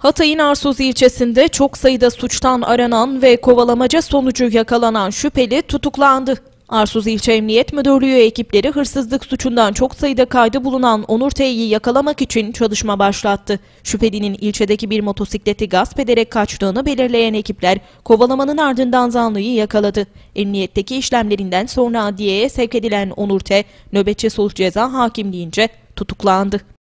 Hatay'ın Arsuz ilçesinde çok sayıda suçtan aranan ve kovalamaca sonucu yakalanan şüpheli tutuklandı. Arsuz İlçe Emniyet Müdürlüğü ekipleri hırsızlık suçundan çok sayıda kaydı bulunan Onur T'yi yakalamak için çalışma başlattı. Şüphelinin ilçedeki bir motosikleti gasp ederek kaçtığını belirleyen ekipler kovalamanın ardından zanlıyı yakaladı. Emniyetteki işlemlerinden sonra adliyeye sevk edilen Onur T, nöbetçi sulh ceza hakimliğince tutuklandı.